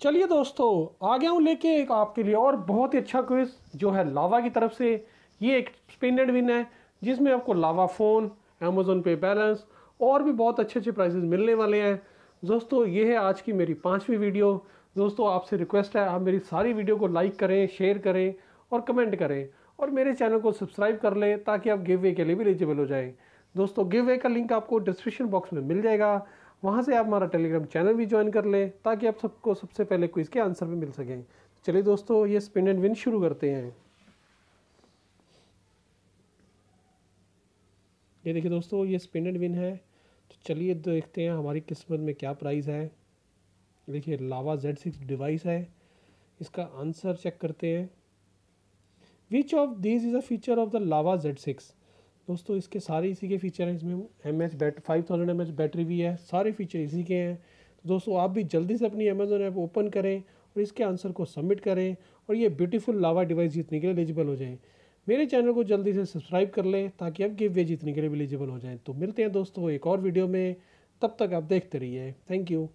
चलिए दोस्तों आ गया हूँ लेके एक आपके लिए और बहुत ही अच्छा क्विज जो है लावा की तरफ से ये एक स्पेंडेड विन है जिसमें आपको लावा फ़ोन अमेज़ोन पे बैलेंस और भी बहुत अच्छे अच्छे प्राइजेज मिलने वाले हैं दोस्तों ये है आज की मेरी पाँचवीं वीडियो दोस्तों आपसे रिक्वेस्ट है आप मेरी सारी वीडियो को लाइक करें शेयर करें और कमेंट करें और मेरे चैनल को सब्सक्राइब कर लें ताकि आप गिव वे के लिए भी एलिजिबल हो जाएँ दोस्तों गिव वे का लिंक आपको डिस्क्रिप्शन बॉक्स में मिल जाएगा वहाँ से आप हमारा टेलीग्राम चैनल भी ज्वाइन कर लें ताकि आप सबको सबसे पहले क्विज़ के आंसर भी मिल सकें चलिए दोस्तों ये स्पिन एंड विन शुरू करते हैं ये देखिए दोस्तों ये स्पिन एंड विन है तो चलिए देखते हैं हमारी किस्मत में क्या प्राइस है देखिए लावा जेड सिक्स डिवाइस है इसका आंसर चेक करते हैं which of this is a feature of the Lava Z six दोस्तों इसके सारे इसी के फीचर हैं इसमें M H bat five thousand M H battery भी है सारे फीचर इसी के हैं तो दोस्तों आप भी जल्दी से अपनी अमेज़ोन ऐप ओपन करें और इसके आंसर को सबमिट करें और ये ब्यूटीफुल लावा डिवाइस जीतने के लिए एलिजिबल हो जाए मेरे चैनल को जल्दी से सब्सक्राइब कर लें ताकि आप गिव वे जीतने के लिए एलिजिबल हो जाएँ तो मिलते हैं दोस्तों एक और वीडियो में तब तक आप देखते रहिए थैंक यू